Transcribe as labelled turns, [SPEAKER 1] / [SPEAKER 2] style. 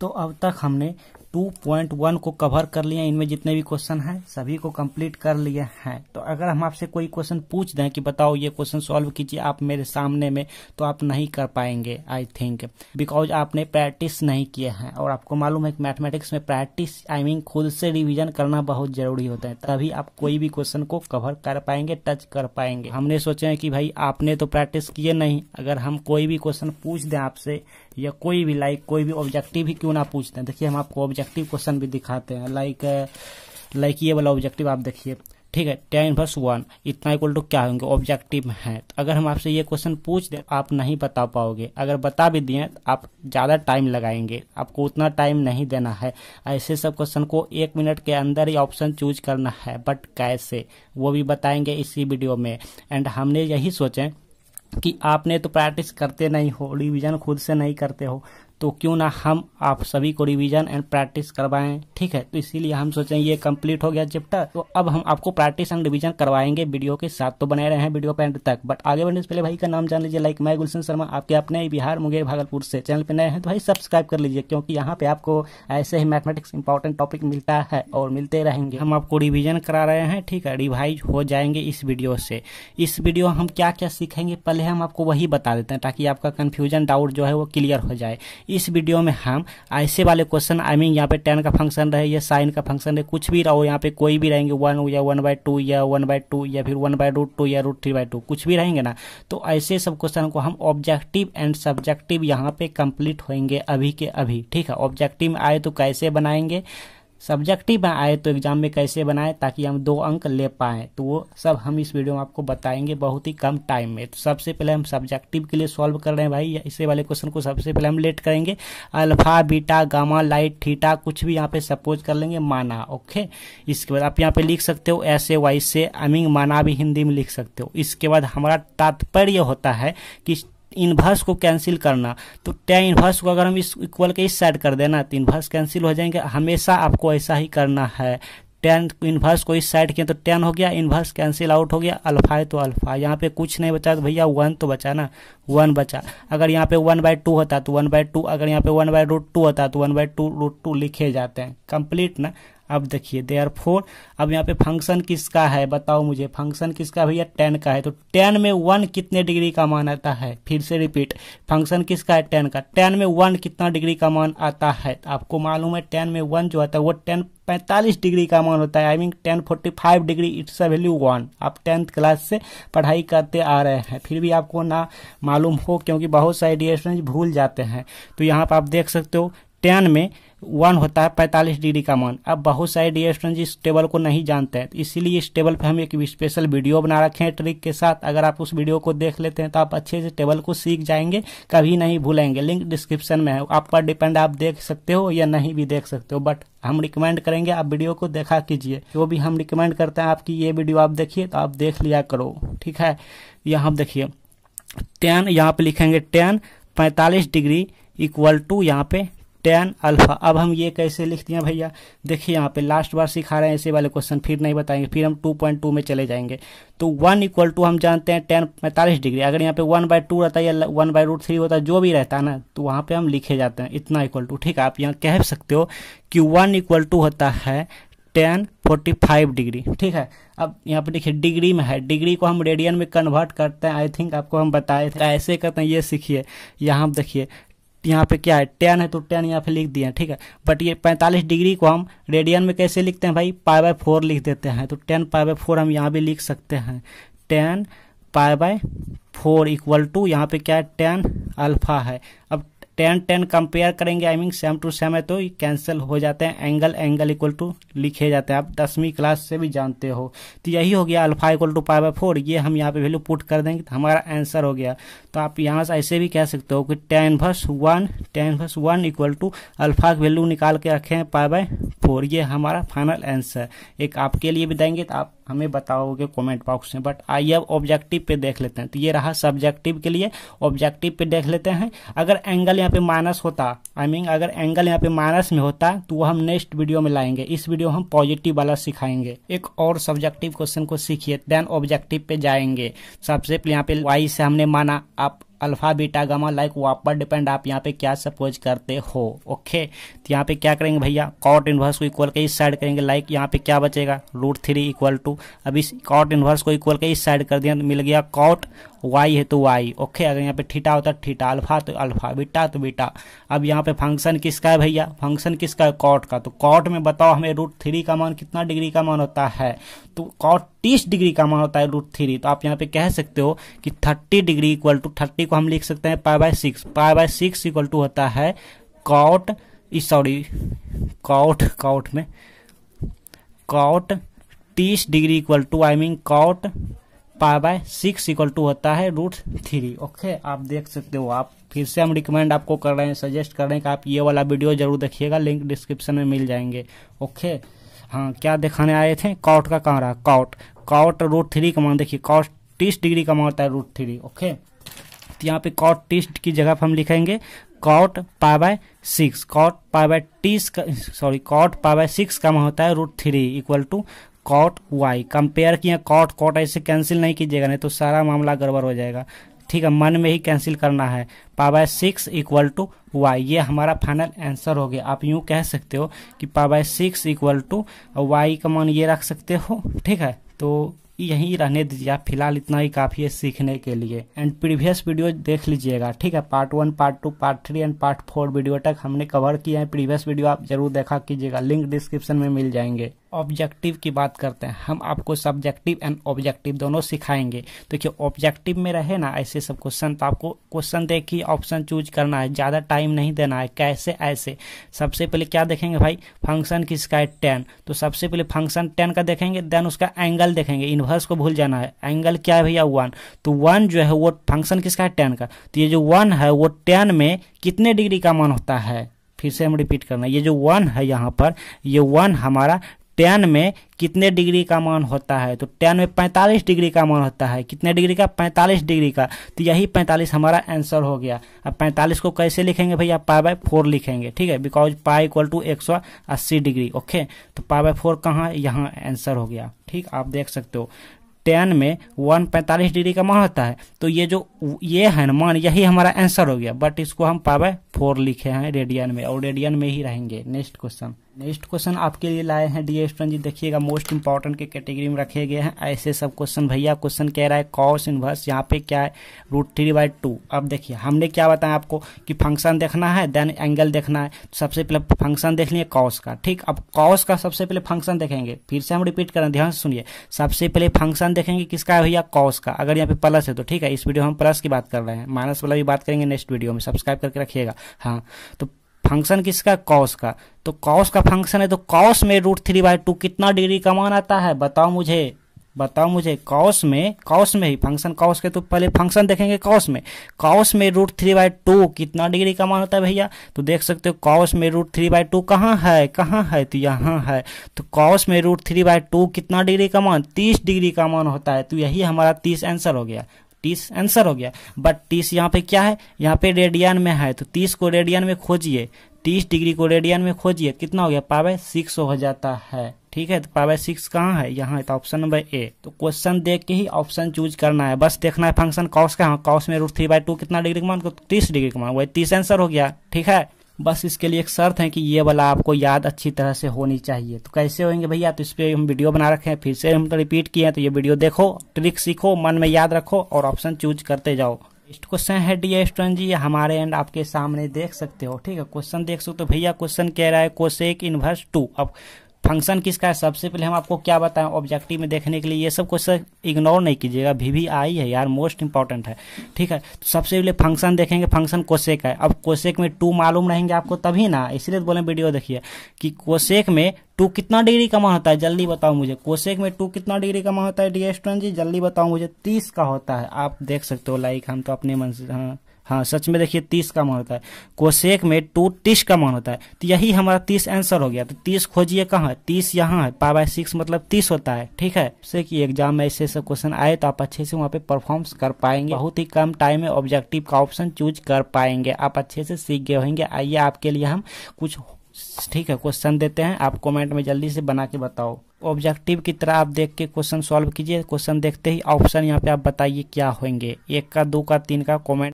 [SPEAKER 1] तो अब तक हमने 2.1 को कवर कर लिए इनमें जितने भी क्वेश्चन हैं सभी को कंप्लीट कर लिए हैं तो अगर हम आपसे कोई क्वेश्चन पूछ दें कि बताओ ये क्वेश्चन सॉल्व कीजिए आप मेरे सामने में तो आप नहीं कर पाएंगे आई थिंक बिकॉज आपने प्रैक्टिस नहीं किए हैं और आपको मालूम है कि मैथमेटिक्स में प्रैक्टिस आई मीन खुद से रिविजन करना बहुत जरूरी होता है तभी आप कोई भी क्वेश्चन को कवर कर पाएंगे टच कर पाएंगे हमने सोचे कि भाई आपने तो प्रैक्टिस किए नहीं अगर हम कोई भी क्वेश्चन पूछ दें आपसे या कोई भी लाइक कोई भी ऑब्जेक्टिव ही क्यों ना पूछ दें देखिए हम आपको ऑब्जेक्ट ऑब्जेक्टिव क्वेश्चन भी दिखाते हैं लाइक लाइक uh, ये वाला ऑब्जेक्टिव आप देखिए ठीक है टेन इनवर्स वन इतना इक्वल टू क्या होंगे ऑब्जेक्टिव है तो अगर हम आपसे ये क्वेश्चन पूछ दें आप नहीं बता पाओगे अगर बता भी दिए तो आप ज़्यादा टाइम लगाएंगे आपको उतना टाइम नहीं देना है ऐसे सब क्वेश्चन को एक मिनट के अंदर ही ऑप्शन चूज करना है बट कैसे वो भी बताएंगे इसी वीडियो में एंड हमने यही सोचें कि आपने तो प्रैक्टिस करते नहीं हो रिविजन खुद से नहीं करते हो तो क्यों ना हम आप सभी को रिवीजन एंड प्रैक्टिस करवाएं ठीक है तो इसीलिए हम सोचें ये कंप्लीट हो गया चैप्टर तो अब हम आपको प्रैक्टिस एंड रिवीजन करवाएंगे वीडियो के साथ तो बने रहे हैं वीडियो पे एंड तक बट आगे बढ़ने से पहले भाई का नाम जान लीजिए लाइक मैं गुलशन शर्मा आपके अपने बिहार मुंगेर भागलपुर से चैनल पर नए हैं तो भाई सब्सक्राइब कर लीजिए क्योंकि यहाँ पे आपको ऐसे ही मैथमेटिक्स इंपॉर्टेंट टॉपिक मिलता है और मिलते रहेंगे हम आपको रिविजन करा रहे हैं ठीक है रिवाइज हो जाएंगे इस वीडियो से इस वीडियो हम क्या क्या सीखेंगे पहले हम आपको वही बता देते हैं ताकि आपका कन्फ्यूजन डाउट जो है वो क्लियर हो जाए इस वीडियो में हम ऐसे वाले क्वेश्चन आई मीन यहाँ पे टेन का फंक्शन रहे या साइन का फंक्शन रहे कुछ भी रहो यहाँ पे कोई भी रहेंगे वन या वन बाय टू या वन बाय टू या फिर वन बाय रूट टू या रूट थ्री बाय टू कुछ भी रहेंगे ना तो ऐसे सब क्वेश्चन को हम ऑब्जेक्टिव एंड सब्जेक्टिव यहाँ पे कंप्लीट होंगे अभी के अभी ठीक है ऑब्जेक्टिव आए तो कैसे बनाएंगे सब्जेक्टिव आए तो एग्जाम में कैसे बनाए ताकि हम दो अंक ले पाए तो वो सब हम इस वीडियो में आपको बताएंगे बहुत ही कम टाइम में तो सबसे पहले हम सब्जेक्टिव के लिए सॉल्व कर रहे हैं भाई इसे वाले क्वेश्चन को सबसे पहले हम लेट करेंगे अल्फा बीटा गामा लाइट थीटा कुछ भी यहाँ पे सपोज कर लेंगे माना ओके इसके बाद आप यहाँ पे लिख सकते हो ऐसे वाइस से अमिंग माना भी हिंदी में लिख सकते हो इसके बाद हमारा तात्पर्य होता है कि इन्वर्स को कैंसिल करना तो टेन इन्वर्स को अगर हम इस इक्वल के इस साइड कर देना तो इन्वर्स कैंसिल हो जाएंगे हमेशा आपको ऐसा ही करना है टेन इन्वर्स को इस साइड किया तो टेन हो गया इन्वर्स कैंसिल आउट हो गया अल्फा है तो अल्फा यहाँ पे कुछ नहीं बचा तो भैया वन तो बचा ना वन बचा अगर यहाँ पे वन बाय टू होता तो वन बाय टू अगर यहाँ पे वन बाय रूट टू होता तो one by two root two लिखे जाते हैं कंप्लीट ना अब देखिए देयर फोर अब यहाँ पे फंक्शन किसका है बताओ मुझे फंक्शन किसका भैया टेन का है तो टेन में वन कितने डिग्री का मान आता है फिर से रिपीट फंक्शन किसका है टेन का टेन में वन कितना डिग्री का मान आता है तो आपको मालूम है टेन में वन जो आता है वो टेन पैंतालीस डिग्री का मान होता है I mean tan forty five degree it's a value one आप टेंथ क्लास से पढ़ाई करते आ रहे हैं फिर भी आपको ना मालूम हो क्योंकि बहुत सारे डी भूल जाते हैं तो यहाँ पर आप देख सकते हो टेन में वन होता है पैंतालीस डिग्री का मान अब बहुत सारे डी स्टूडेंट इस टेबल को नहीं जानते हैं इसीलिए इस टेबल पे हम एक स्पेशल वीडियो बना रखे हैं ट्रिक के साथ अगर आप उस वीडियो को देख लेते हैं तो आप अच्छे से टेबल को सीख जाएंगे कभी नहीं भूलेंगे लिंक डिस्क्रिप्शन में है आप पर डिपेंड आप देख सकते हो या नहीं भी देख सकते हो बट हम रिकमेंड करेंगे आप वीडियो को देखा कीजिए जो भी हम रिकमेंड करते हैं आपकी ये वीडियो आप देखिए तो आप देख लिया करो ठीक है यहाँ देखिए टेन यहाँ पे लिखेंगे टेन पैंतालीस डिग्री इक्वल टू यहाँ पे टेन अल्फा अब हम ये कैसे लिखते हैं भैया देखिए यहाँ पे लास्ट बार सिखा रहे हैं ऐसे वाले क्वेश्चन फिर नहीं बताएंगे फिर हम टू पॉइंट टू में चले जाएंगे तो वन इक्वल टू हम जानते हैं टेन पैंतालीस डिग्री अगर यहाँ पे वन बाय टू रहता है या वन बाय रूट थ्री होता है जो भी रहता है ना तो वहाँ पे हम लिखे जाते हैं इतना इक्वल टू ठीक है आप यहाँ कह सकते हो कि वन इक्वल टू होता है टेन फोर्टी फाइव डिग्री ठीक है अब यहाँ पे देखिए डिग्री में है डिग्री को हम रेडियन में कन्वर्ट करते हैं आई थिंक आपको हम बताए थे ऐसे करते हैं ये सीखिए यहाँ देखिए यहाँ पे क्या है टेन है तो टेन यहाँ पे लिख दिया ठीक है बट ये पैंतालीस डिग्री को हम रेडियन में कैसे लिखते हैं भाई पाई बाय फोर लिख देते हैं तो टेन पाई बाय फोर हम यहाँ भी लिख सकते हैं tan pi by four equal to यहाँ पे क्या है टेन अल्फा है अब टेन टेन कंपेयर करेंगे I mean same to same है तो कैंसिल हो जाते हैं एंगल एंगल इक्वल टू लिखे जाते हैं आप दसवीं क्लास से भी जानते हो तो यही हो गया alpha equal to pi by four ये हम यहाँ पे वैल्यू पुट कर देंगे तो हमारा आंसर हो गया तो आप यहाँ से ऐसे भी कह सकते हो कि tan inverse one tan inverse one equal to alpha की वैल्यू निकाल के रखे हैं पाई बाई फोर ये हमारा फाइनल आंसर एक आपके लिए भी देंगे तो आप हमें बताओगे कमेंट बॉक्स में बट आइए अब ऑब्जेक्टिव पे देख लेते हैं तो ये रहा सब्जेक्टिव के लिए ऑब्जेक्टिव पे देख लेते हैं अगर एंगल यहाँ पे माइनस होता आई I मीन mean, अगर एंगल यहाँ पे माइनस में होता तो वो हम नेक्स्ट वीडियो में लाएंगे इस वीडियो हम पॉजिटिव वाला सिखाएंगे एक और सब्जेक्टिव क्वेश्चन को सीखिए देन ऑब्जेक्टिव पे जाएंगे सबसे पहले यहाँ पे वाई से हमने माना आप अल्फा बीटा गामा लाइक वहाँ पर डिपेंड आप यहाँ पे क्या सपोज करते हो ओके तो यहाँ पे क्या करेंगे भैया कॉट इन्वर्स को इक्वल के इस साइड करेंगे लाइक यहाँ पे क्या बचेगा रूट थ्री इक्वल टू अब इस कॉट इन्वर्स को इक्वल के इस साइड कर दिया तो मिल गया कॉट वाई है तो वाई ओके अगर यहाँ पे ठीठा होता ठीठा अल्फा तो अल्फा बीटा तो बीटा अब यहाँ पे फंक्शन किसका है भैया फंक्शन किसका है कॉट का तो कॉट में बताओ हमें रूट थ्री का मान कितना डिग्री का मान होता है तो कॉट तीस डिग्री का मान होता है रूट थ्री तो आप यहाँ पे कह सकते हो कि thirty degree equal to thirty को हम लिख सकते हैं pi by six pi by six equal to होता है कॉट सॉरी कॉट कॉट में कॉट तीस degree equal to I mean cot pi by six equal to होता है रूट थ्री ओके आप देख सकते हो आप फिर से हम रिकमेंड आपको कर रहे हैं सजेस्ट कर रहे हैं कि आप ये वाला वीडियो जरूर देखिएगा लिंक डिस्क्रिप्शन में मिल जाएंगे ओके हाँ क्या दिखाने आए थे काउट का कहाँ रहा काउट काउट रूट थ्री का मान देखिए कॉट तीस डिग्री का मान होता है रूट थ्री ओके तो यहाँ पे कॉट तीस की जगह पर हम लिखेंगे cot pi by six cot pi by टीस का sorry cot pi by six का मान होता है root three equal to cot y compare किया कॉट कॉट ऐसे कैंसिल नहीं कीजिएगा नहीं तो सारा मामला गड़बड़ हो जाएगा ठीक है मन में ही कैंसिल करना है pi by six equal to y ये हमारा फाइनल आंसर हो गया आप यूं कह सकते हो कि pi by six equal to y का मान ये रख सकते हो ठीक है तो यहीं रहने दीजिए आप फिलहाल इतना ही काफ़ी है सीखने के लिए एंड प्रीवियस वीडियो देख लीजिएगा ठीक है part one part two part three and part four video तक हमने कवर किया है प्रीवियस वीडियो आप जरूर देखा कीजिएगा लिंक डिस्क्रिप्शन में मिल जाएंगे ऑब्जेक्टिव की बात करते हैं हम आपको सब्जेक्टिव एंड ऑब्जेक्टिव दोनों सिखाएंगे तो देखिए तो ऑब्जेक्टिव में रहे ना ऐसे सब क्वेश्चन तो आपको क्वेश्चन देख ही ऑप्शन चूज करना है ज़्यादा टाइम नहीं देना है कैसे ऐसे सबसे पहले क्या देखेंगे भाई फंक्शन किसका है टेन तो सबसे पहले फंक्शन टेन का देखेंगे देन उसका एंगल देखेंगे इन्वर्स को भूल जाना है एंगल क्या है भैया वन तो वन जो है वो फंक्शन किसका है टेन का तो ये जो वन है वो टेन में कितने डिग्री का मान होता है फिर से हम रिपीट करना ये जो वन है यहाँ पर ये वन हमारा टेन में कितने डिग्री का मान होता है तो टेन में पैंतालीस डिग्री का मान होता है कितने डिग्री का पैंतालीस डिग्री का तो यही पैंतालीस हमारा आंसर हो गया अब पैंतालीस को कैसे लिखेंगे भैया पाई बाय फोर लिखेंगे ठीक है बिकॉज पाई इक्वल टू एक सौ अस्सी डिग्री ओके तो पाई बाय फोर कहाँ यहाँ आंसर हो गया ठीक आप देख सकते हो टेन में वन पैंतालीस डिग्री का मान होता है तो ये जो ये है ना मान यही हमारा आंसर हो गया बट इसको हम पाई बाय फोर लिखे हैं रेडियन में और रेडियन में ही रहेंगे नेक्स्ट क्वेश्चन नेक्स्ट क्वेश्चन आपके लिए लाए हैं डी एस्टन जी देखिएगा मोस्ट इंपॉर्टेंट के कैटेगरी में रखे गए हैं ऐसे सब क्वेश्चन भैया क्वेश्चन कह रहा है कॉस इनवर्स यहाँ पे क्या है रूट थ्री बाई टू अब देखिए हमने क्या बताया आपको कि फंक्शन देखना है देन एंगल देखना है तो सबसे पहले फंक्शन देख लिए कॉस का ठीक अब कॉस का सबसे पहले फंक्शन देखेंगे फिर से हम रिपीट करें ध्यान से सुनिए सबसे पहले फंक्शन देखेंगे किसका है भैया कॉस का अगर यहाँ पे प्लस है तो ठीक है इस वीडियो में हम प्लस की बात कर रहे हैं माइनस वाला भी बात करेंगे नेक्स्ट वीडियो में सब्सक्राइब करके रखिएगा हाँ तो फंक्शन किसका कॉस का तो कॉस का फंक्शन है तो कॉस में रूट थ्री बाय टू कितना डिग्री का मान आता है बताओ मुझे बताओ मुझे कॉस में कॉस में ही फंक्शन कॉस के तो पहले फंक्शन देखेंगे कॉस में कॉस में रूट थ्री बाय टू कितना डिग्री का मान होता है भैया तो देख सकते हो कॉस में रूट थ्री बाय टू कहाँ है कहाँ है तो यहाँ है तो कॉस में रूट थ्री बाय टू कितना डिग्री का मान तीस डिग्री का मान होता है तो यही हमारा तीस आंसर हो गया तीस आंसर हो गया बट तीस यहाँ पे क्या है यहाँ पे रेडियन में है तो तीस को रेडियन में खोजिए तीस डिग्री को रेडियन में खोजिए कितना हो गया पावे सिक्स हो जाता है ठीक है तो पावे सिक्स कहाँ है यहाँ तो ऑप्शन नंबर ए तो क्वेश्चन देख के ही ऑप्शन चूज करना है बस देखना है फंक्शन कॉस का कॉस हाँ, में रूट थ्री बाय टू कितना डिग्री का मान को तो तीस डिग्री का मान वही तीस आंसर हो गया ठीक है बस इसके लिए एक शर्त है कि ये वाला आपको याद अच्छी तरह से होनी चाहिए तो कैसे होंगे भैया तो इस पर हम वीडियो बना रखे हैं फिर से हम तो रिपीट किए हैं तो ये वीडियो देखो ट्रिक सीखो मन में याद रखो और ऑप्शन चूज करते जाओ नेक्स्ट क्वेश्चन है डी एस्टोन जी हमारे एंड आपके सामने देख सकते हो ठीक है क्वेश्चन देख सकते हो तो भैया क्वेश्चन कह रहा है कोशेक इनवर्स टू अब फंक्शन किसका है सबसे पहले हम आपको क्या बताएं ऑब्जेक्टिव में देखने के लिए ये सब क्वेश्चन इग्नोर नहीं कीजिएगा वी वी आई है यार मोस्ट इंपॉर्टेंट है ठीक है तो सबसे पहले फंक्शन देखेंगे फंक्शन कोशेक है अब कोशेक में टू मालूम रहेंगे आपको तभी ना इसलिए बोले वीडियो देखिए कि कोशेक में टू कितना डिग्री का मान होता है जल्दी बताओ मुझे कोशेक में टू कितना डिग्री का मान होता है डी जी जल्दी बताओ मुझे तीस का होता है आप देख सकते हो लाइक हम तो अपने मन से हाँ हाँ सच में देखिए तीस का मान होता है कोशेक में टू तीस का मान होता है तो यही हमारा तीस आंसर हो गया तो तीस खोजिए कहाँ है तीस यहाँ है पा बाय सिक्स मतलब तीस होता है ठीक है से कि एग्जाम में ऐसे ऐसे क्वेश्चन आए तो आप अच्छे से वहाँ पे परफॉर्म कर पाएंगे बहुत ही कम टाइम में ऑब्जेक्टिव का ऑप्शन चूज कर पाएंगे आप अच्छे से सीख गए होंगे आइए आपके लिए हम कुछ ठीक है क्वेश्चन देते हैं आप कॉमेंट में जल्दी से बना के बताओ ऑब्जेक्टिव की तरह आप देख के क्वेश्चन सॉल्व कीजिए क्वेश्चन देखते ही ऑप्शन यहाँ पे आप बताइए क्या होंगे एक का दो का तीन का कॉमेंट